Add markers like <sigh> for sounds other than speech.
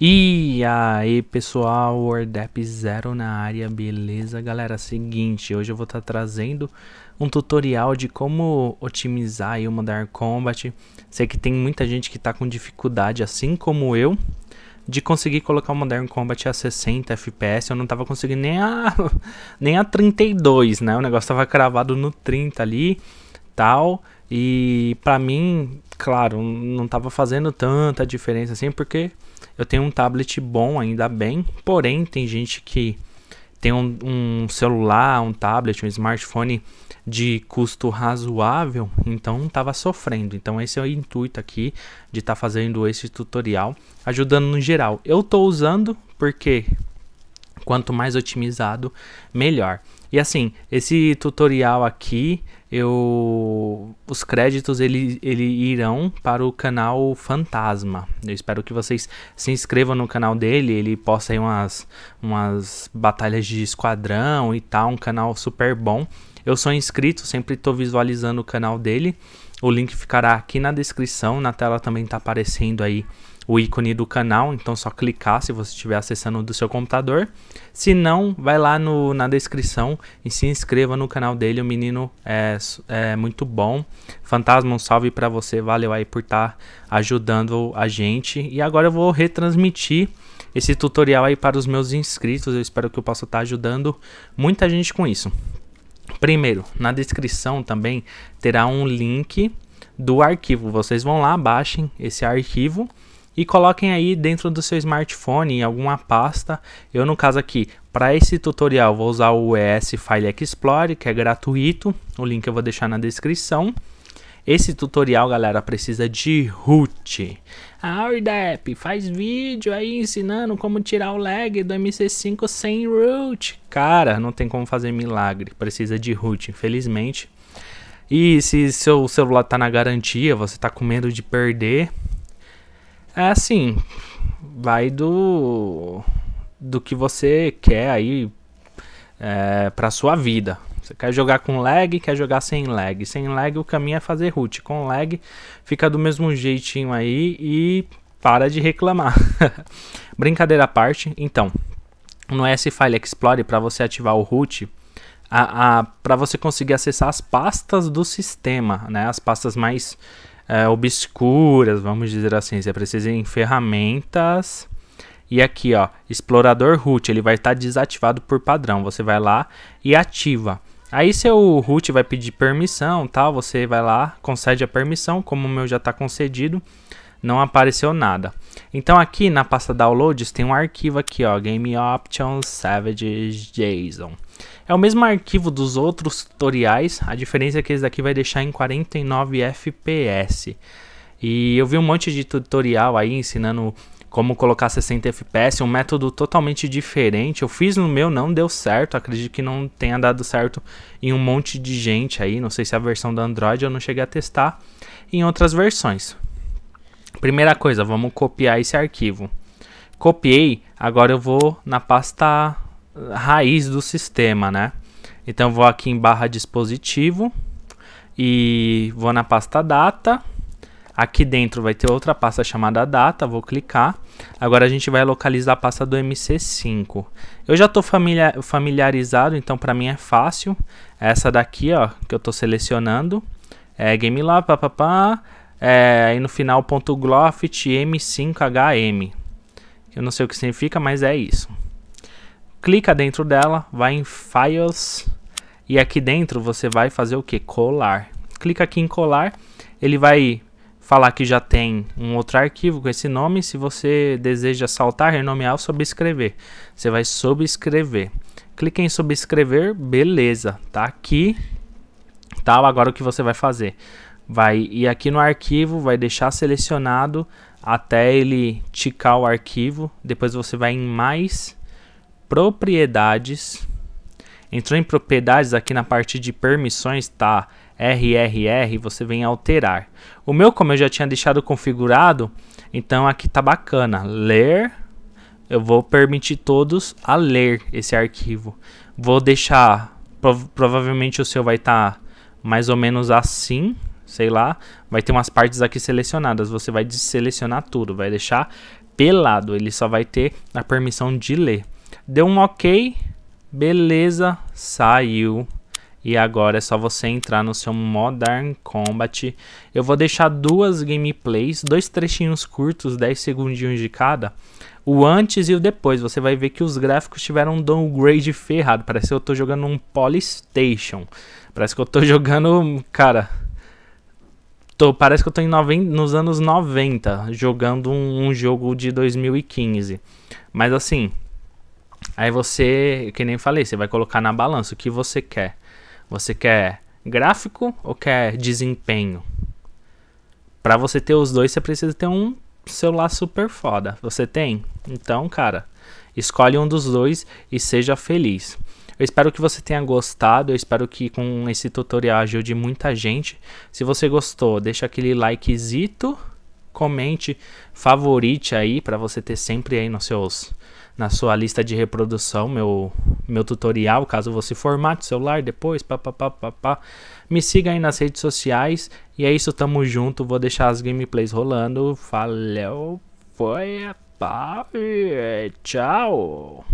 E aí pessoal, WordApp Zero na área, beleza? Galera, seguinte, hoje eu vou estar tá trazendo um tutorial de como otimizar aí Modern Combat. Sei que tem muita gente que está com dificuldade, assim como eu, de conseguir colocar o Modern Combat a 60 FPS, eu não estava conseguindo nem a, <laughs> nem a 32, né? O negócio estava cravado no 30 ali tal. E para mim, claro, não estava fazendo tanta diferença assim, porque eu tenho um tablet bom ainda bem, porém tem gente que tem um, um celular, um tablet, um smartphone de custo razoável, então estava sofrendo. Então esse é o intuito aqui de estar tá fazendo esse tutorial, ajudando no geral. Eu estou usando porque quanto mais otimizado, melhor. E assim, esse tutorial aqui, eu os créditos ele, ele irão para o canal Fantasma. Eu espero que vocês se inscrevam no canal dele, ele posta aí umas, umas batalhas de esquadrão e tal, um canal super bom. Eu sou inscrito, sempre estou visualizando o canal dele. O link ficará aqui na descrição, na tela também está aparecendo aí o ícone do canal, então só clicar se você estiver acessando do seu computador. Se não, vai lá no, na descrição e se inscreva no canal dele, o menino é, é muito bom. Fantasma, um salve para você, valeu aí por estar tá ajudando a gente. E agora eu vou retransmitir esse tutorial aí para os meus inscritos, eu espero que eu possa estar tá ajudando muita gente com isso. Primeiro, na descrição também terá um link do arquivo. Vocês vão lá, baixem esse arquivo e coloquem aí dentro do seu smartphone em alguma pasta. Eu no caso aqui, para esse tutorial vou usar o ES File Explorer, que é gratuito. O link eu vou deixar na descrição. Esse tutorial, galera, precisa de root. Ah, Ordep, faz vídeo aí ensinando como tirar o lag do MC5 sem root. Cara, não tem como fazer milagre, precisa de root, infelizmente. E se seu celular tá na garantia, você tá com medo de perder, é assim, vai do do que você quer aí é, para sua vida. Você quer jogar com lag, quer jogar sem lag. Sem lag o caminho é fazer root. Com lag fica do mesmo jeitinho aí e para de reclamar. <laughs> Brincadeira à parte, então, no S-File Explorer para você ativar o root, para você conseguir acessar as pastas do sistema, né? As pastas mais é, obscuras, vamos dizer assim. Você precisa em ferramentas. E aqui, ó, explorador root, ele vai estar tá desativado por padrão. Você vai lá e ativa. Aí seu root vai pedir permissão, tal, tá? você vai lá, concede a permissão, como o meu já está concedido, não apareceu nada. Então aqui na pasta downloads tem um arquivo aqui, ó, game options savage json. É o mesmo arquivo dos outros tutoriais, a diferença é que esse daqui vai deixar em 49 FPS. E eu vi um monte de tutorial aí ensinando como colocar 60 FPS, um método totalmente diferente. Eu fiz no meu, não deu certo, acredito que não tenha dado certo em um monte de gente aí, não sei se é a versão do Android eu não cheguei a testar em outras versões. Primeira coisa, vamos copiar esse arquivo. Copiei, agora eu vou na pasta raiz do sistema, né? Então vou aqui em barra dispositivo e vou na pasta data. Aqui dentro vai ter outra pasta chamada data, vou clicar. Agora a gente vai localizar a pasta do MC5. Eu já estou familiarizado, então para mim é fácil. Essa daqui, ó, que eu estou selecionando, é game lá, papapá. É, aí no final ponto m5hm. Eu não sei o que significa, mas é isso clica dentro dela, vai em Files e aqui dentro você vai fazer o que? Colar. Clica aqui em colar, ele vai falar que já tem um outro arquivo com esse nome. Se você deseja saltar, renomear ou subscrever, você vai subscrever. Clique em subscrever, beleza, tá aqui. Tal, tá, agora o que você vai fazer? Vai ir aqui no arquivo, vai deixar selecionado até ele ticar o arquivo. Depois você vai em mais propriedades. Entrou em propriedades aqui na parte de permissões, tá? RRR, você vem alterar. O meu, como eu já tinha deixado configurado, então aqui tá bacana. Ler, eu vou permitir todos a ler esse arquivo. Vou deixar, prov provavelmente o seu vai estar tá mais ou menos assim, sei lá. Vai ter umas partes aqui selecionadas, você vai deselecionar tudo, vai deixar pelado. Ele só vai ter a permissão de ler. Deu um ok, beleza, saiu. E agora é só você entrar no seu Modern Combat. Eu vou deixar duas gameplays, dois trechinhos curtos, 10 segundinhos de cada. O antes e o depois. Você vai ver que os gráficos tiveram um downgrade ferrado. Parece que eu tô jogando um Polystation. Parece que eu tô <laughs> jogando, cara... Tô, parece que eu tô em noven, nos anos 90, jogando um, um jogo de 2015. Mas assim, Aí você, que nem falei, você vai colocar na balança o que você quer. Você quer gráfico ou quer desempenho? Para você ter os dois, você precisa ter um celular super foda. Você tem? Então, cara, escolhe um dos dois e seja feliz. Eu espero que você tenha gostado. Eu espero que com esse tutorial ajude muita gente. Se você gostou, deixa aquele likezito, comente, favorite aí para você ter sempre aí nos seus na sua lista de reprodução meu, meu tutorial, caso você formate o celular depois, papapá, papá. Me siga aí nas redes sociais e é isso, tamo junto, vou deixar as gameplays rolando. Valeu, foi, pá, tchau.